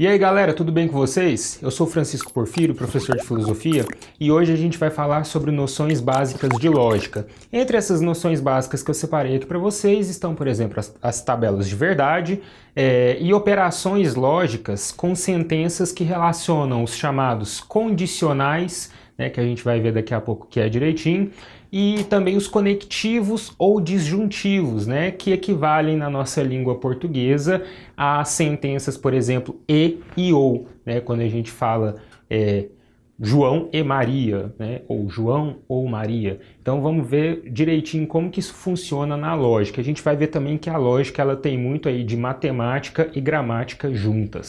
E aí galera, tudo bem com vocês? Eu sou Francisco Porfírio, professor de filosofia, e hoje a gente vai falar sobre noções básicas de lógica. Entre essas noções básicas que eu separei aqui para vocês estão, por exemplo, as, as tabelas de verdade é, e operações lógicas com sentenças que relacionam os chamados condicionais, né, que a gente vai ver daqui a pouco que é direitinho, e também os conectivos ou disjuntivos, né, que equivalem na nossa língua portuguesa a sentenças, por exemplo, e e ou, né, quando a gente fala é, João e Maria, né, ou João ou Maria. Então vamos ver direitinho como que isso funciona na lógica. A gente vai ver também que a lógica ela tem muito aí de matemática e gramática juntas.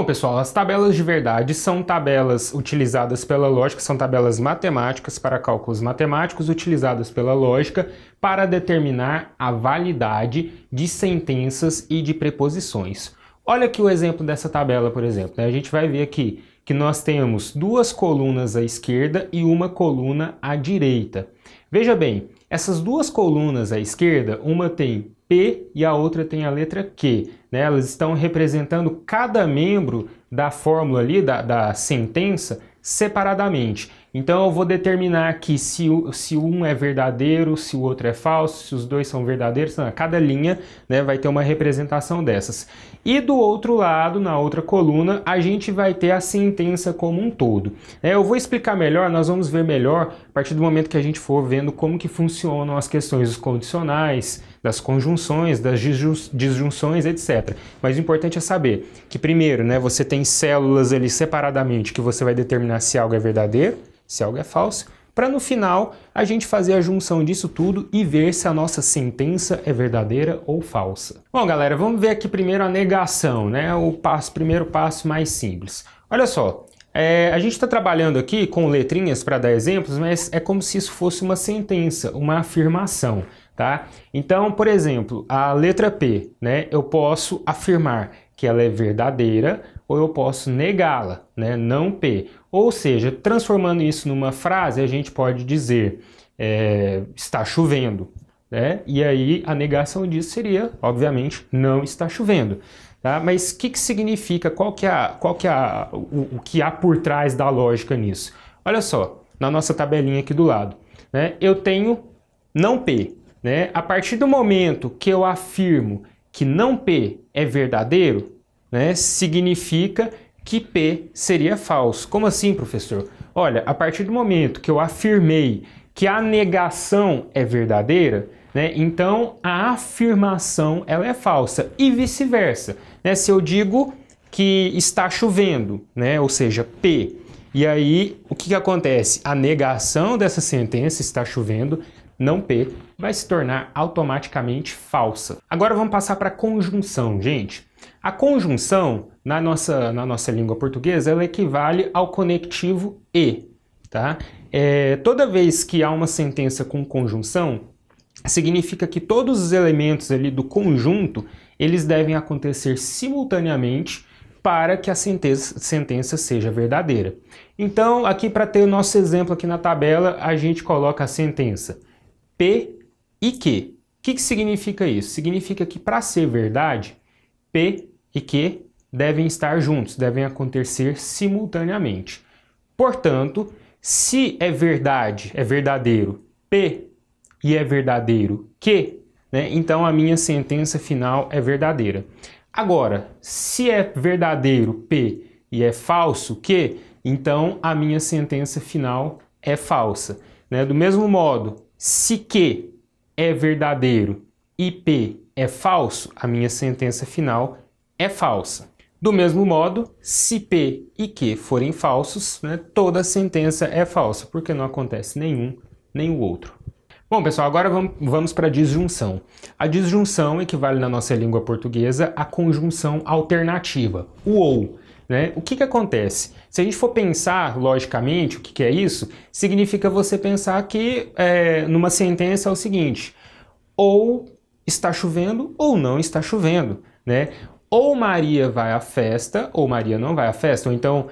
Bom, pessoal, as tabelas de verdade são tabelas utilizadas pela lógica, são tabelas matemáticas para cálculos matemáticos utilizadas pela lógica para determinar a validade de sentenças e de preposições. Olha aqui o exemplo dessa tabela, por exemplo. Né? A gente vai ver aqui que nós temos duas colunas à esquerda e uma coluna à direita. Veja bem, essas duas colunas à esquerda, uma tem P e a outra tem a letra Q. Né? Elas estão representando cada membro da fórmula ali, da, da sentença, separadamente. Então eu vou determinar aqui se, se um é verdadeiro, se o outro é falso, se os dois são verdadeiros. Não, cada linha né, vai ter uma representação dessas. E do outro lado, na outra coluna, a gente vai ter a sentença como um todo. É, eu vou explicar melhor, nós vamos ver melhor a partir do momento que a gente for vendo como que funcionam as questões dos condicionais, das conjunções, das disjunções, etc. Mas o importante é saber que primeiro, né, você tem células ali separadamente que você vai determinar se algo é verdadeiro, se algo é falso para no final a gente fazer a junção disso tudo e ver se a nossa sentença é verdadeira ou falsa. Bom, galera, vamos ver aqui primeiro a negação, né? O passo, primeiro passo mais simples. Olha só, é, a gente está trabalhando aqui com letrinhas para dar exemplos, mas é como se isso fosse uma sentença, uma afirmação, tá? Então, por exemplo, a letra P, né? Eu posso afirmar que ela é verdadeira ou eu posso negá-la, né? não P. Ou seja, transformando isso numa frase, a gente pode dizer é, está chovendo. Né? E aí a negação disso seria, obviamente, não está chovendo. Tá? Mas o que, que significa? Qual que é, qual que é o, o que há por trás da lógica nisso? Olha só, na nossa tabelinha aqui do lado. Né? Eu tenho não P. Né? A partir do momento que eu afirmo que não P é verdadeiro, né, significa que P seria falso. Como assim, professor? Olha, a partir do momento que eu afirmei que a negação é verdadeira, né, então a afirmação ela é falsa e vice-versa. Né? Se eu digo que está chovendo, né, ou seja, P, e aí o que, que acontece? A negação dessa sentença está chovendo não P, vai se tornar automaticamente falsa. Agora vamos passar para a conjunção, gente. A conjunção, na nossa, na nossa língua portuguesa, ela equivale ao conectivo e. Tá? É, toda vez que há uma sentença com conjunção, significa que todos os elementos ali do conjunto, eles devem acontecer simultaneamente para que a sentença, sentença seja verdadeira. Então, aqui para ter o nosso exemplo aqui na tabela, a gente coloca a sentença P e Q. O que, que significa isso? Significa que para ser verdade, P e que devem estar juntos, devem acontecer simultaneamente. Portanto, se é verdade, é verdadeiro P e é verdadeiro Q, né, então a minha sentença final é verdadeira. Agora, se é verdadeiro P e é falso Q, então a minha sentença final é falsa. Né? Do mesmo modo, se Q é verdadeiro e P é falso, a minha sentença final é falsa. Do mesmo modo, se P e Q forem falsos, né, toda sentença é falsa, porque não acontece nenhum nem o outro. Bom, pessoal, agora vamos, vamos para a disjunção. A disjunção equivale na nossa língua portuguesa à conjunção alternativa, o ou. Né? O que, que acontece? Se a gente for pensar logicamente o que, que é isso, significa você pensar que é, numa sentença é o seguinte: ou está chovendo ou não está chovendo. Né? ou Maria vai à festa, ou Maria não vai à festa, ou então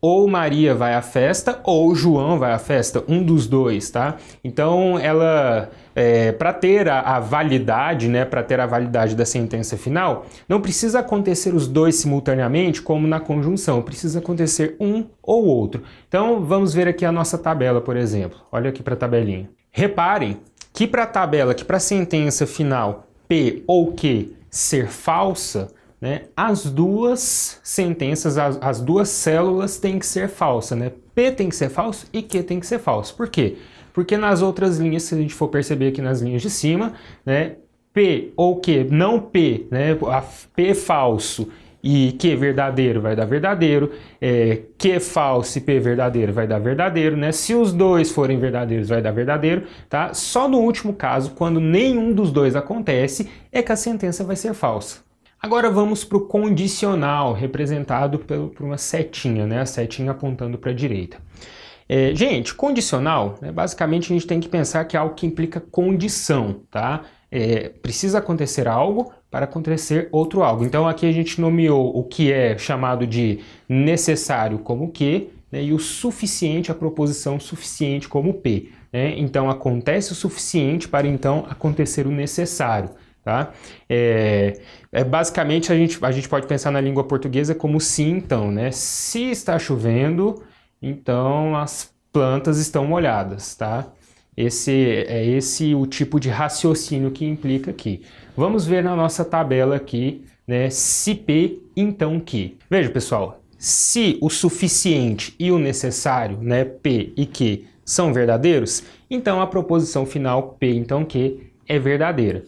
ou Maria vai à festa ou João vai à festa, um dos dois, tá? Então ela, é, para ter a, a, validade, né, para ter a validade da sentença final, não precisa acontecer os dois simultaneamente, como na conjunção, precisa acontecer um ou outro. Então vamos ver aqui a nossa tabela, por exemplo. Olha aqui para a tabelinha. Reparem que para a tabela, que para a sentença final P ou Q ser falsa, né? As duas sentenças, as, as, duas células têm que ser falsas, né? P tem que ser falso e Q tem que ser falso. Por quê? Porque nas outras linhas, se a gente for perceber aqui nas linhas de cima, né? P ou Q, não P, né? A P falso e Q verdadeiro vai dar verdadeiro, é, Q falso e P verdadeiro vai dar verdadeiro, né? Se os dois forem verdadeiros, vai dar verdadeiro, tá? Só no último caso, quando nenhum dos dois acontece, é que a sentença vai ser falsa. Agora vamos para o condicional, representado pelo, por uma setinha, né? a setinha apontando para a direita. É, gente, condicional, né? basicamente a gente tem que pensar que é algo que implica condição, tá? É, precisa acontecer algo para acontecer outro algo. Então aqui a gente nomeou o que é chamado de necessário como que né? e o suficiente, a proposição suficiente como p. Né? Então acontece o suficiente para então acontecer o necessário. Tá? É, é, basicamente, a gente, a gente pode pensar na língua portuguesa como se então. Né? Se está chovendo, então as plantas estão molhadas. Tá? Esse, é esse o tipo de raciocínio que implica aqui. Vamos ver na nossa tabela aqui, né? se P, então que. Veja, pessoal, se o suficiente e o necessário, né, P e Q, são verdadeiros, então a proposição final P então Q é verdadeira.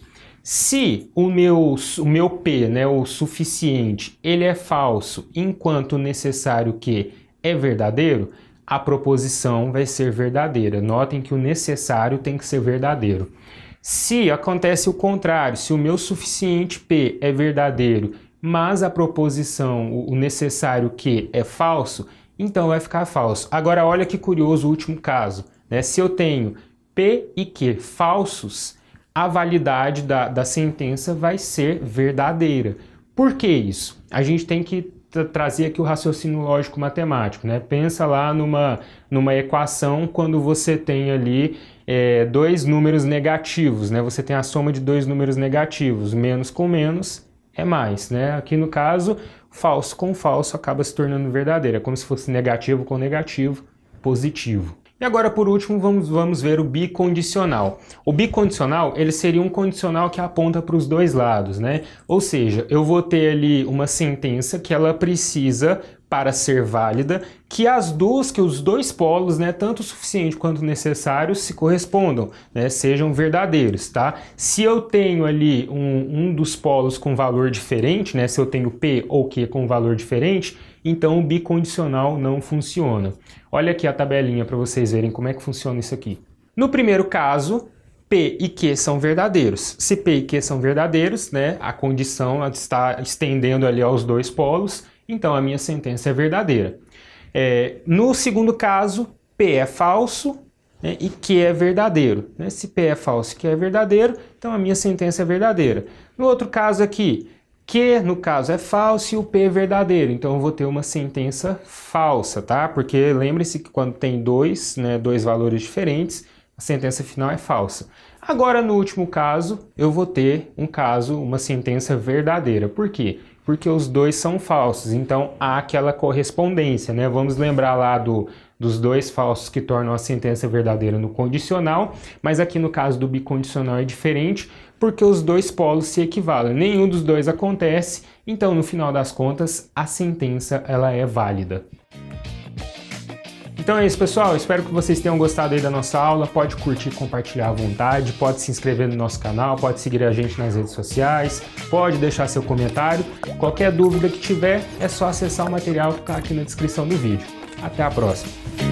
Se o meu, o meu P, né, o suficiente, ele é falso, enquanto necessário que é verdadeiro, a proposição vai ser verdadeira. Notem que o necessário tem que ser verdadeiro. Se acontece o contrário, se o meu suficiente P é verdadeiro, mas a proposição, o necessário que é falso, então vai ficar falso. Agora, olha que curioso o último caso. Né? Se eu tenho P e Q falsos, a validade da, da sentença vai ser verdadeira. Por que isso? A gente tem que trazer aqui o raciocínio lógico matemático, né? Pensa lá numa, numa equação quando você tem ali é, dois números negativos, né? Você tem a soma de dois números negativos, menos com menos é mais, né? Aqui no caso, falso com falso acaba se tornando verdadeiro, é como se fosse negativo com negativo, positivo. E agora, por último, vamos, vamos ver o bicondicional. O bicondicional, ele seria um condicional que aponta para os dois lados, né? Ou seja, eu vou ter ali uma sentença que ela precisa para ser válida, que as duas, que os dois polos, né, tanto o suficiente quanto necessário, se correspondam, né, sejam verdadeiros, tá? Se eu tenho ali um, um dos polos com valor diferente, né, se eu tenho P ou Q com valor diferente, então o bicondicional não funciona. Olha aqui a tabelinha para vocês verem como é que funciona isso aqui. No primeiro caso, P e Q são verdadeiros. Se P e Q são verdadeiros, né, a condição está estendendo ali aos dois polos, então a minha sentença é verdadeira. É, no segundo caso, P é falso né, e Q é verdadeiro. Né? Se P é falso e Q é verdadeiro, então a minha sentença é verdadeira. No outro caso aqui, Q no caso é falso e o P é verdadeiro, então eu vou ter uma sentença falsa, tá? Porque lembre-se que quando tem dois, né, dois valores diferentes, a sentença final é falsa. Agora, no último caso, eu vou ter um caso, uma sentença verdadeira. Por quê? porque os dois são falsos. Então há aquela correspondência, né? Vamos lembrar lá do, dos dois falsos que tornam a sentença verdadeira no condicional, mas aqui no caso do bicondicional é diferente, porque os dois polos se equivalem. Nenhum dos dois acontece, então no final das contas a sentença ela é válida. Então é isso, pessoal. Espero que vocês tenham gostado aí da nossa aula. Pode curtir, compartilhar à vontade, pode se inscrever no nosso canal, pode seguir a gente nas redes sociais, pode deixar seu comentário. Qualquer dúvida que tiver, é só acessar o material que está aqui na descrição do vídeo. Até a próxima!